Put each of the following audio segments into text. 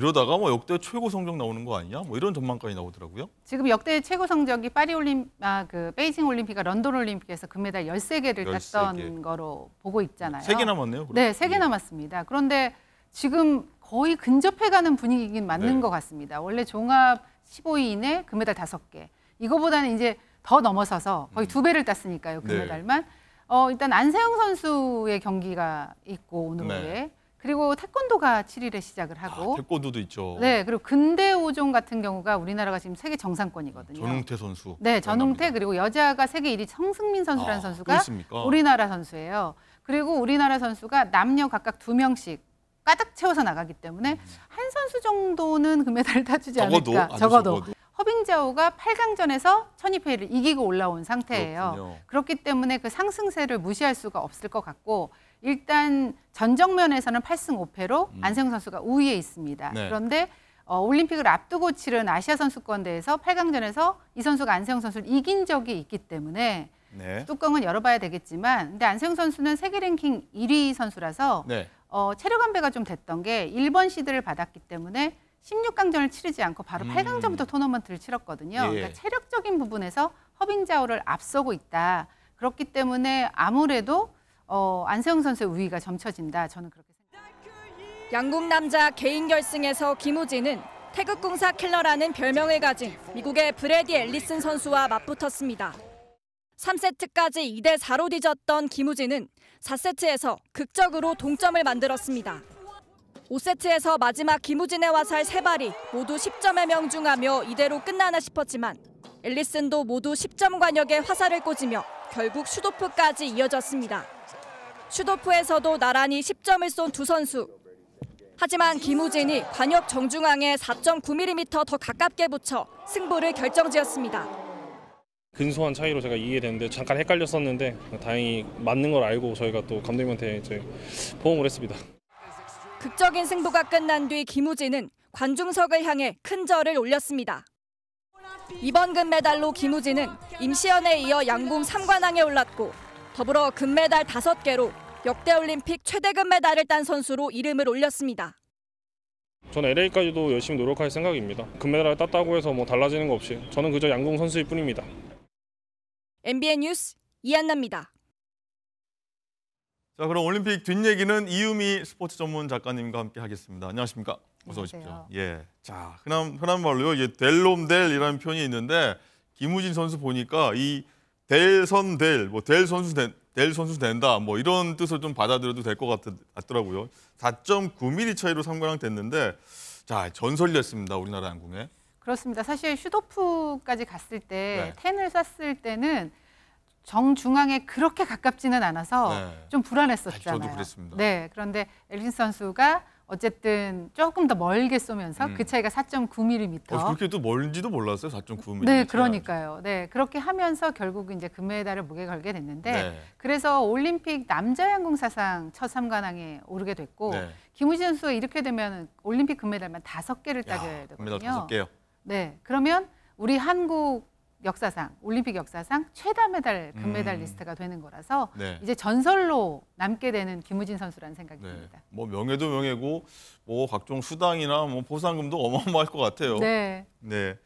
이러다가 뭐 역대 최고 성적 나오는 거 아니냐? 뭐 이런 전망까지 나오더라고요. 지금 역대 최고 성적이 파리 올림 아, 그 베이징 올림픽과 런던 올림픽에서 금메달 13개를 13개. 땄던 거로 보고 있잖아요. 3개 남았네요. 그럼. 네, 3개 네. 예. 남았습니다. 그런데 지금 거의 근접해 가는 분위기긴 맞는 네. 것 같습니다. 원래 종합 15위 이내 금메달 5개. 이거보다는 이제 더 넘어서서 거의 두 음. 배를 땄으니까요, 네. 금메달만. 네. 어, 일단 안세영 선수의 경기가 있고 오늘 오후 네. 그리고 태권도가 7일에 시작을 하고 아, 태권도도 있죠. 네, 그리고 근대 오종 같은 경우가 우리나라가 지금 세계 정상권이거든요. 전웅태 선수. 네, 전웅태 그리고 여자가 세계 1위 청승민 선수라는 아, 선수가 우리나라 선수예요. 그리고 우리나라 선수가 남녀 각각 두 명씩 가득 채워서 나가기 때문에 음. 한 선수 정도는 금메달을 그 따주지 적어도, 않을까. 적어도. 적어도. 허빙자오가 8강전에서 천이페이를 이기고 올라온 상태예요. 그렇군요. 그렇기 때문에 그 상승세를 무시할 수가 없을 것 같고 일단 전정면에서는 8승 5패로 음. 안세웅 선수가 우위에 있습니다. 네. 그런데 어, 올림픽을 앞두고 치른 아시아 선수권대회에서 8강전에서 이 선수가 안세웅 선수를 이긴 적이 있기 때문에 네. 뚜껑은 열어봐야 되겠지만 근데 안세웅 선수는 세계 랭킹 1위 선수라서 네. 어, 체력 안배가 좀 됐던 게 1번 시드를 받았기 때문에 16강전을 치르지 않고 바로 음. 8강전부터 토너먼트를 치렀거든요. 예. 그러니까 체력적인 부분에서 허빙자오를 앞서고 있다. 그렇기 때문에 아무래도 어, 안세영 선수의 우위가 점쳐진다. 저는 그렇게 생각합니다. 양궁 남자 개인 결승에서 김우진은 태극공사 킬러라는 별명을 가진 미국의 브래디 앨리슨 선수와 맞붙었습니다. 3세트까지 2대 4로 뒤졌던 김우진은 4세트에서 극적으로 동점을 만들었습니다. 5세트에서 마지막 김우진의 화살 3발이 모두 10점에 명중하며 이대로 끝나나 싶었지만 앨리슨도 모두 10점 관역에 화살을 꽂으며 결국 슈도프까지 이어졌습니다. 슈도프에서도 나란히 10점을 쏜 두 선수. 하지만 김우진이 관역 정중앙에 4.9mm 더 가깝게 붙여 승부를 결정지었습니다. 근소한 차이로 제가 이해되는데 잠깐 헷갈렸었는데 다행히 맞는 걸 알고 저희가 또 감독님한테 이제 보험을 했습니다. 극적인 승부가 끝난 뒤 김우진은 관중석을 향해 큰 절을 올렸습니다. 이번 금메달로 김우진은 임시연에 이어 양궁 3관왕에 올랐고 더불어 금메달 5개로 역대 올림픽 최대 금메달을 딴 선수로 이름을 올렸습니다. 전 LA까지도 열심히 노력할 생각입니다. 금메달을 땄다고 해서 뭐 달라지는 거 없이 저는 그저 양궁 선수일 뿐입니다. MBN 뉴스 이한나입니다. 자, 그럼 올림픽 뒷얘기는 이유미 스포츠 전문 작가님과 함께 하겠습니다. 안녕하십니까? 어서 오십시오. 예. 자, 흔한, 흔한 말로요. 델롬델이라는 표현이 있는데 김우진 선수 보니까 이 델선 델, 뭐델 선수 된, 델 선수 된다, 뭐 이런 뜻을 좀 받아들여도 될 것 같더라고요. 4.9mm 차이로 3관왕 됐는데, 자 전설이었습니다 우리나라 항공에. 그렇습니다. 사실 슈도프까지 갔을 때 네. 1을 쐈을 때는 정중앙에 그렇게 가깝지는 않아서 네. 좀 불안했었잖아요. 아, 저도 그랬습니다. 네, 그런데 엘린 선수가 어쨌든 조금 더 멀게 쏘면서 음. 그 차이가 4.9mm. 어, 그렇게 또 멀지도 몰랐어요. 4.9mm. 네, 그러니까요. 네, 그렇게 하면서 결국 이제 금메달을 목에 걸게 됐는데 네. 그래서 올림픽 남자 양궁사상 첫 3관왕에 오르게 됐고 네. 김우진 선수가 이렇게 되면 올림픽 금메달만 다섯 개를 따게 되거든요. 금메달 5개요. 네, 그러면 우리 한국 역사상 올림픽 역사상 최다 메달 금메달 음. 리스트가 되는 거라서 네. 이제 전설로 남게 되는 김우진 선수라는 생각이 네. 듭니다. 뭐 명예도 명예고 뭐 각종 수당이나 뭐 보상금도 어마어마할 것 같아요. 네. 네.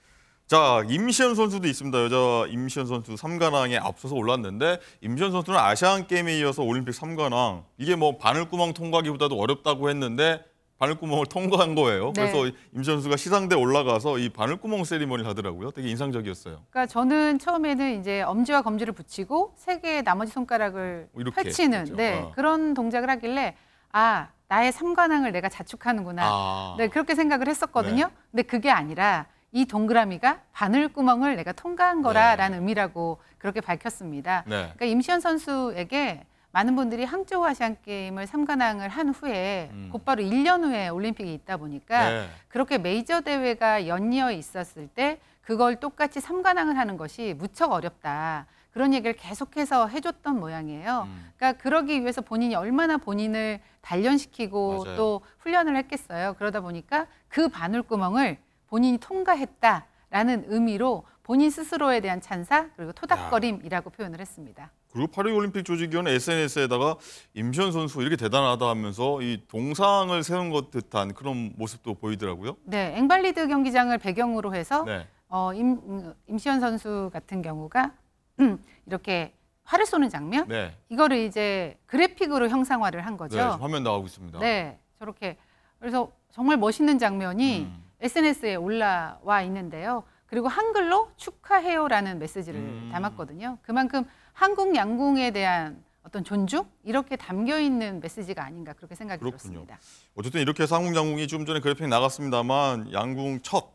자 임시현 선수도 있습니다. 여자 임시현 선수 3관왕에 앞서서 올랐는데 임시현 선수는 아시안 게임에 이어서 올림픽 3관왕 이게 뭐 바늘구멍 통과기보다도 어렵다고 했는데 바늘구멍을 통과한 거예요. 네. 그래서 임선수가 시상대 올라가서 이 바늘구멍 세리머니를 하더라고요. 되게 인상적이었어요. 그러니까 저는 처음에는 이제 엄지와 검지를 붙이고 세 개의 나머지 손가락을 어, 이렇게 펼치는 그렇죠. 네, 아. 그런 동작을 하길래 아 나의 삼관왕을 내가 자축하는구나. 아. 네 그렇게 생각을 했었거든요. 네. 근데 그게 아니라 이 동그라미가 바늘구멍을 내가 통과한 거라라는 네. 의미라고 그렇게 밝혔습니다. 네. 그러니까 임시현 선수에게 많은 분들이 항저우 아시안 게임을 삼관왕을한 후에 음. 곧바로 1년 후에 올림픽이 있다 보니까 네. 그렇게 메이저 대회가 연이어 있었을 때 그걸 똑같이 삼관왕을 하는 것이 무척 어렵다. 그런 얘기를 계속해서 해줬던 모양이에요. 음. 그러니까 그러기 위해서 본인이 얼마나 본인을 단련시키고 맞아요. 또 훈련을 했겠어요. 그러다 보니까 그 바늘구멍을 본인이 통과했다라는 의미로 본인 스스로에 대한 찬사 그리고 토닥거림이라고 야. 표현을 했습니다. 그리고 파리올림픽 조직위원 SNS에다가 임시현 선수 이렇게 대단하다 하면서 이 동상을 세운 것 듯한 그런 모습도 보이더라고요. 네, 앵발리드 경기장을 배경으로 해서 네. 어, 임, 임시현 선수 같은 경우가 음, 이렇게 활을 쏘는 장면 네. 이거를 이제 그래픽으로 형상화를 한 거죠. 네, 화면 나오고 있습니다. 네, 저렇게 그래서 정말 멋있는 장면이 음. SNS에 올라와 있는데요. 그리고 한글로 축하해요라는 메시지를 음. 담았거든요. 그만큼 한국 양궁에 대한 어떤 존중 이렇게 담겨 있는 메시지가 아닌가 그렇게 생각이 그렇군요. 들었습니다. 어쨌든 이렇게 해서 한국 양궁이 좀 전에 그래픽 나갔습니다만 양궁 첫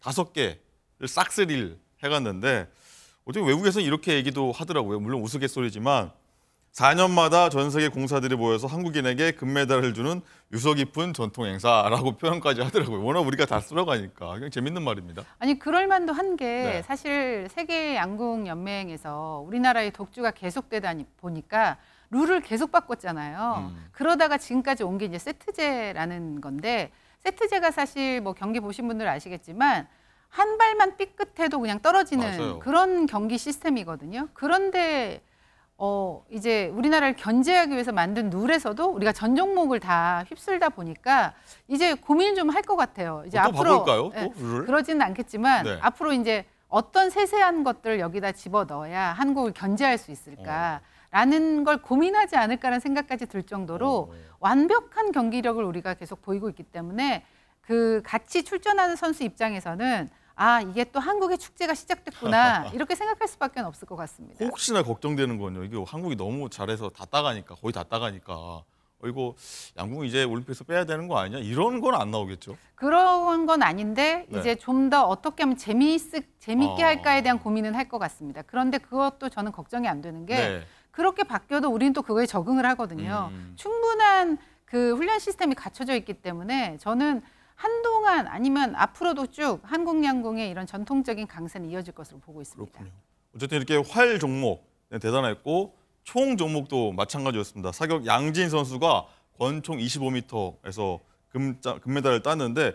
다섯 개를 싹쓸이를 해갔는데 어떻게 외국에서 는 이렇게 얘기도 하더라고요. 물론 우스갯소리지만 4년마다 전 세계 공사들이 모여서 한국인에게 금메달을 주는 유서 깊은 전통 행사라고 표현까지 하더라고요. 워낙 우리가 다쓸어가니까 그냥 재밌는 말입니다. 아니 그럴 만도 한게 네. 사실 세계 양궁 연맹에서 우리나라의 독주가 계속되다 보니까 룰을 계속 바꿨잖아요. 음. 그러다가 지금까지 온 게 이제 세트제라는 건데 세트제가 사실 뭐 경기 보신 분들 아시겠지만 한 발만 삐끗해도 그냥 떨어지는 맞아요. 그런 경기 시스템이거든요. 그런데 어, 이제 우리나라를 견제하기 위해서 만든 룰에서도 우리가 전 종목을 다 휩쓸다 보니까 이제 고민 좀 할 것 같아요. 이제 앞으로 봐볼까요? 예, 그러지는 않겠지만 네. 앞으로 이제 어떤 세세한 것들을 여기다 집어 넣어야 한국을 견제할 수 있을까? 어. 라는 걸 고민하지 않을까라는 생각까지 들 정도로 어. 예. 완벽한 경기력을 우리가 계속 보이고 있기 때문에 그 같이 출전하는 선수 입장에서는 아 이게 또 한국의 축제가 시작됐구나 이렇게 생각할 수밖에 없을 것 같습니다. 혹시나 걱정되는 건요. 이게 한국이 너무 잘해서 다 따가니까 거의 다 따가니까 어, 이거 양궁 이제 올림픽에서 빼야 되는 거 아니냐 이런 건 안 나오겠죠? 그런 건 아닌데 네. 이제 좀 더 어떻게 하면 재미있 재밌게 어... 할까에 대한 고민은 할 것 같습니다. 그런데 그것도 저는 걱정이 안 되는 게 네. 그렇게 바뀌어도 우리는 또 그거에 적응을 하거든요. 음... 충분한 그 훈련 시스템이 갖춰져 있기 때문에 저는. 한동안 아니면 앞으로도 쭉한국양궁의 이런 전통적인 강세는 이어질 것으로 보고 있습니다. 그렇군요. 어쨌든 이렇게 활 종목 네, 대단했고 총 종목도 마찬가지였습니다. 사격 양진 선수가 권총 25m에서 금, 금메달을 땄는데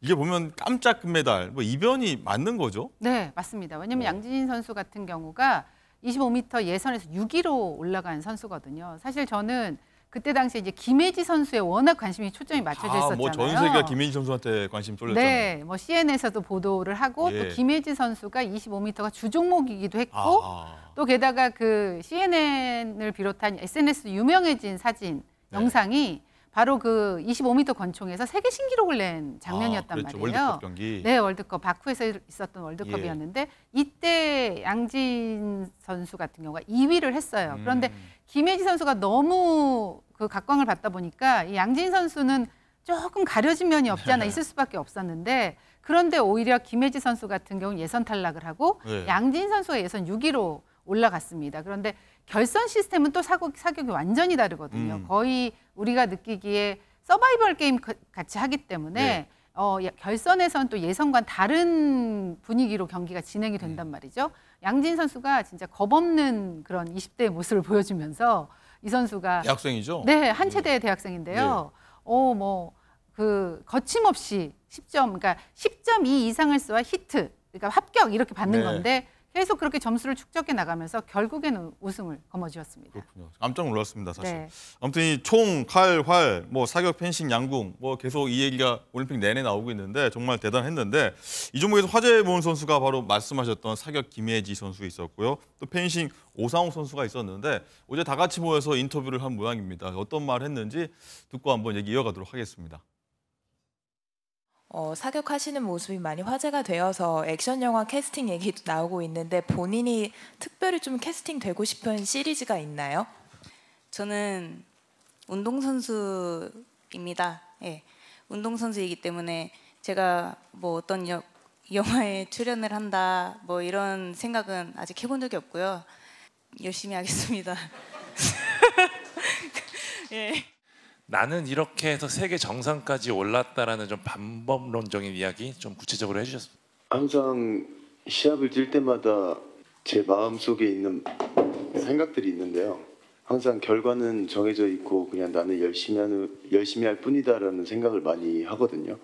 이게 보면 깜짝 금메달, 뭐 이변이 맞는 거죠? 네, 맞습니다. 왜냐하면 어. 양진 선수 같은 경우가 25m 예선에서 6위로 올라간 선수거든요. 사실 저는 그때 당시에 이제 김혜지 선수에 워낙 관심이 초점이 아, 뭐 맞춰져 있었잖아요. 뭐전 세계가 김혜지 선수한테 관심 쏠렸잖아요. 네, 뭐 CN에서도 보도를 하고 예. 또 김혜지 선수가 25m가 주종목이기도 했고 아. 또 게다가 그 CNN을 비롯한 SNS 유명해진 사진 네. 영상이 바로 그 25m 권총에서 세계 신기록을 낸 장면이었단 아, 말이에요. 월드컵 경기. 네, 월드컵 바쿠에서 있었던 월드컵이었는데 예. 이때 양진 선수 같은 경우가 2위를 했어요. 음. 그런데 김혜지 선수가 너무 그 각광을 받다 보니까 이 양진 선수는 조금 가려진 면이 없지 않아 있을 수밖에 없었는데 그런데 오히려 김혜지 선수 같은 경우는 예선 탈락을 하고 네. 양진 선수가 예선 6위로 올라갔습니다. 그런데 결선 시스템은 또사 사격이 완전히 다르거든요. 음. 거의 우리가 느끼기에 서바이벌 게임 그, 같이 하기 때문에 네. 어, 예, 결선에선 또 예선과 다른 분위기로 경기가 진행이 된단 네. 말이죠. 양진 선수가 진짜 겁없는 그런 20대의 모습을 보여주면서 이 선수가 대학생이죠. 네, 한 네. 체대 의 대학생인데요. 네. 어, 뭐 그 거침없이 10점, 그러니까 10.2 이상을 쏘아 히트, 그러니까 합격 이렇게 받는 네. 건데 계속 그렇게 점수를 축적해 나가면서 결국에는 우승을 거머쥐었습니다. 그렇군요. 깜짝 놀랐습니다, 사실. 네. 아무튼 이 총, 칼, 활, 뭐 사격, 펜싱, 양궁 뭐 계속 이 얘기가 올림픽 내내 나오고 있는데 정말 대단했는데 이 종목에서 화제를 모 선수가 바로 말씀하셨던 사격 김혜지 선수 있었고요. 또 펜싱 오상욱 선수가 있었는데 어제 다 같이 모여서 인터뷰를 한 모양입니다. 어떤 말 했는지 듣고 한번 얘기 이어가도록 하겠습니다. 어, 사격하시는 모습이 많이 화제가 되어서 액션 영화 캐스팅 얘기도 나오고 있는데 본인이 특별히 좀 캐스팅 되고 싶은 시리즈가 있나요? 저는 운동선수입니다. 예. 운동선수이기 때문에 제가 뭐 어떤 여, 영화에 출연을 한다 뭐 이런 생각은 아직 해본 적이 없고요. 열심히 하겠습니다. 예. 나는 이렇게 해서 세계 정상까지 올랐다라는 좀 반법론적인 이야기 좀 구체적으로 해주셨습니다. 항상 시합을 뛸 때마다 제 마음 속에 있는 생각들이 있는데요. 항상 결과는 정해져 있고 그냥 나는 열심히 하는 열심히 할 뿐이다라는 생각을 많이 하거든요.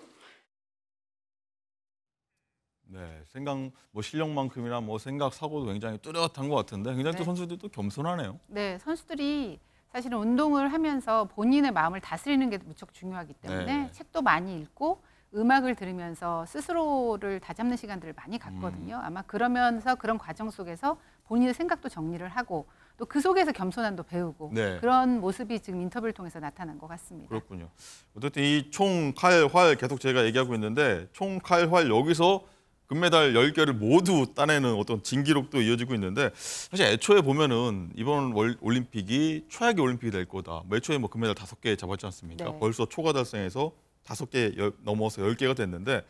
네, 생각 뭐 실력만큼이나 뭐 생각 사고도 굉장히 뚜렷한 것 같은데 굉장히 네. 또 선수들이 또 겸손하네요. 네, 선수들이 사실은 운동을 하면서 본인의 마음을 다스리는 게 무척 중요하기 때문에 네. 책도 많이 읽고 음악을 들으면서 스스로를 다잡는 시간들을 많이 갖거든요. 음. 아마 그러면서 그런 과정 속에서 본인의 생각도 정리를 하고 또 그 속에서 겸손함도 배우고 네. 그런 모습이 지금 인터뷰를 통해서 나타난 것 같습니다. 그렇군요. 어쨌든 이 총, 칼, 활 계속 제가 얘기하고 있는데 총, 칼, 활 여기서 금메달 10개를 모두 따내는 어떤 진기록도 이어지고 있는데 사실 애초에 보면은 이번 월, 올림픽이 최악의 올림픽이 될 거다. 뭐 애초에 뭐 금메달 5개 잡았지 않습니까? 네. 벌써 초과 달성해서 5개 열, 넘어서 10개가 됐는데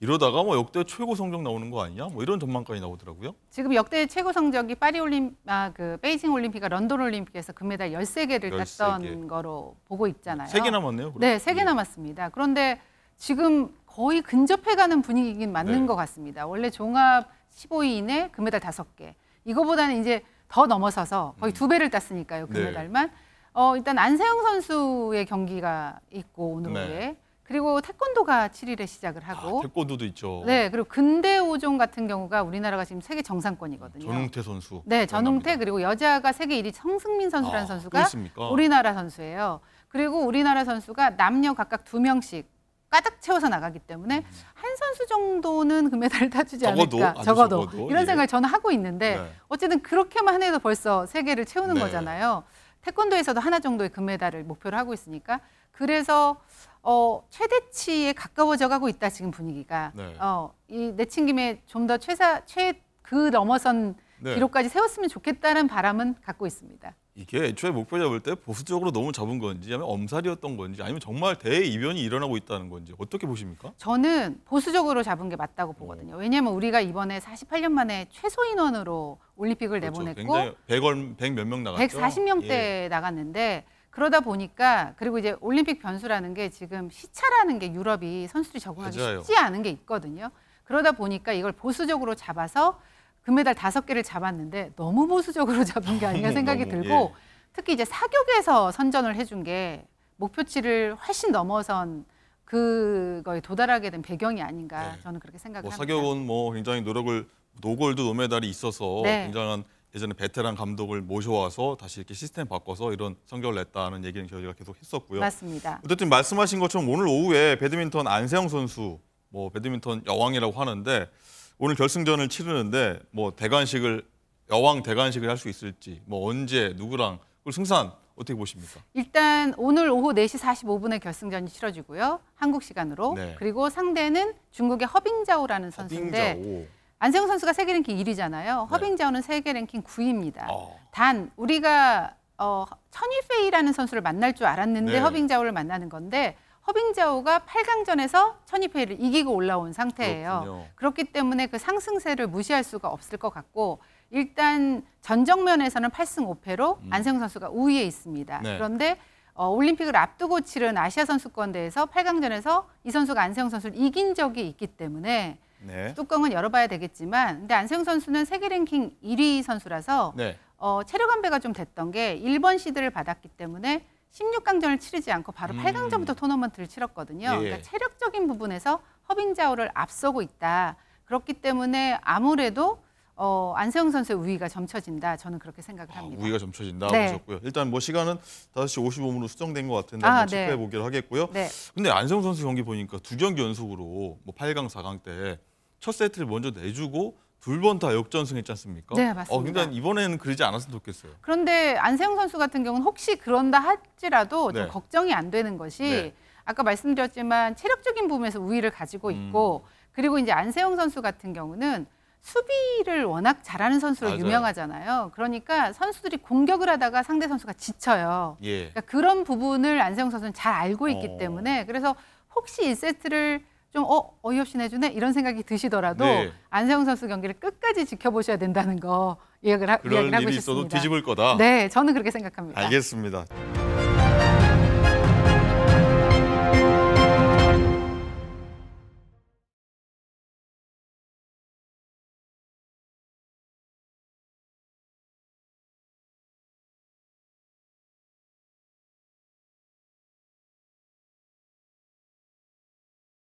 이러다가 뭐 역대 최고 성적 나오는 거 아니냐? 뭐 이런 전망까지 나오더라고요. 지금 역대 최고 성적이 파리 올림 아그 베이징 올림픽과 런던 올림픽에서 금메달 13개를 13개. 땄던 거로 보고 있잖아요. 3개 남았네요. 그럼. 네, 3개 예. 남았습니다. 그런데 지금 거의 근접해가는 분위기긴 맞는 네. 것 같습니다. 원래 종합 15위 이내 금메달 5개. 이거보다는 이제 더 넘어서서 거의 두 음. 배를 땄으니까요, 네. 금메달만. 네. 어, 일단 안세영 선수의 경기가 있고 오늘 네. 후에 그리고 태권도가 7일에 시작을 아, 하고 아, 태권도도 있죠. 네, 그리고 근대 오종 같은 경우가 우리나라가 지금 세계 정상권이거든요. 전웅태 선수. 네, 전웅태 그리고 여자가 세계 1위 청승민 선수라는 아, 선수가 우리나라 선수예요. 그리고 우리나라 선수가 남녀 각각 두 명씩 까득 채워서 나가기 때문에 한 선수 정도는 금메달을 그 따주지 적어도, 않을까 아, 적어도, 적어도 이런 예. 생각을 예. 저는 하고 있는데 네. 어쨌든 그렇게만 해도 벌써 세 개를 채우는 네. 거잖아요. 태권도에서도 하나 정도의 금메달을 그 목표로 하고 있으니까 그래서 어, 최대치에 가까워져 가고 있다 지금 분위기가 네. 어, 이 내친김에 좀 더 최사 최 그 넘어선 네. 기록까지 세웠으면 좋겠다는 바람은 갖고 있습니다. 이게 애초에 목표 잡을 때 보수적으로 너무 잡은 건지 아니면 엄살이었던 건지 아니면 정말 대이변이 일어나고 있다는 건지 어떻게 보십니까? 저는 보수적으로 잡은 게 맞다고 어. 보거든요. 왜냐하면 우리가 이번에 48년 만에 최소 인원으로 올림픽을 그렇죠. 내보냈고 100, 100 몇 명 나갔죠? 140명대 예. 나갔는데 그러다 보니까 그리고 이제 올림픽 변수라는 게 지금 시차라는 게 유럽이 선수들이 적응하기 맞아요. 쉽지 않은 게 있거든요. 그러다 보니까 이걸 보수적으로 잡아서 금메달 다섯 개를 잡았는데 너무 보수적으로 잡은 게 아닌가 네, 생각이 들고 예. 특히 이제 사격에서 선전을 해준 게 목표치를 훨씬 넘어선 그거에 도달하게 된 배경이 아닌가 네. 저는 그렇게 생각 뭐 합니다. 사격은 뭐 굉장히 노력을 노골드 노메달이 있어서 네. 굉장한 예전에 베테랑 감독을 모셔와서 다시 이렇게 시스템 바꿔서 이런 성적을 냈다는 얘기는 저희가 계속 했었고요. 맞습니다. 어쨌든 말씀하신 것처럼 오늘 오후에 배드민턴 안세영 선수 뭐 배드민턴 여왕이라고 하는데 오늘 결승전을 치르는데 뭐 대관식을 여왕 대관식을 할 수 있을지 뭐 언제 누구랑 그리고 승산 어떻게 보십니까? 일단 오늘 오후 4시 45분에 결승전이 치러지고요. 한국 시간으로. 네. 그리고 상대는 중국의 허빙자오라는 선수인데 허빙자오. 안세영 선수가 세계 랭킹 1위잖아요. 허빙자오는 네. 세계 랭킹 9위입니다. 어. 아. 단 우리가 어, 천이페이라는 선수를 만날 줄 알았는데 네. 허빙자오를 만나는 건데 허빙자오가 8강전에서 천이페이를 이기고 올라온 상태예요. 그렇군요. 그렇기 때문에 그 상승세를 무시할 수가 없을 것 같고 일단 전정면에서는 8승 5패로 음. 안세영 선수가 우위에 있습니다. 네. 그런데 어, 올림픽을 앞두고 치른 아시아 선수권대회에서 8강전에서 이 선수가 안세영 선수를 이긴 적이 있기 때문에 네. 뚜껑은 열어봐야 되겠지만 근데 안세영 선수는 세계 랭킹 1위 선수라서 네. 어, 체력 안배가 좀 됐던 게 1번 시드를 받았기 때문에 16강전을 치르지 않고 바로 음. 8강전부터 토너먼트를 치렀거든요. 예. 그러니까 체력적인 부분에서 허빙자오를 앞서고 있다. 그렇기 때문에 아무래도 어, 안세영 선수의 우위가 점쳐진다. 저는 그렇게 생각을 아, 합니다. 우위가 점쳐진다 네. 보셨고요. 일단 뭐 시간은 5시 55분으로 수정된 것 같은데 아, 한번 네. 체크해 보기로 하겠고요. 네. 근데 안세영 선수 경기 보니까 두 경기 연속으로 뭐 8강, 4강 때 첫 세트를 먼저 내주고 두번다 역전승했지 않습니까? 네, 어, 맞습니다. 어, 그러 이번에는 그러지 않았으면 좋겠어요. 그런데 안세웅 선수 같은 경우는 혹시 그런다 할지라도 네. 좀 걱정이 안 되는 것이 네. 아까 말씀드렸지만 체력적인 부분에서 우위를 가지고 음. 있고 음. 그리고 이제 안세웅 선수 같은 경우는 수비를 워낙 잘하는 선수로 맞아요. 유명하잖아요. 그러니까 선수들이 공격을 하다가 상대 선수가 지쳐요. 예. 그러니까 그런 부분을 안세웅 선수는 잘 알고 있기 어. 때문에 그래서 혹시 1세트를 좀 어, 어이없이 내주네 이런 생각이 드시더라도 네. 안세웅 선수 경기를 끝까지 지켜보셔야 된다는 거 이야기를, 하, 고 있습니다. 그런 일이 있어도 뒤집을 거다. 네, 저는 그렇게 생각합니다. 알겠습니다.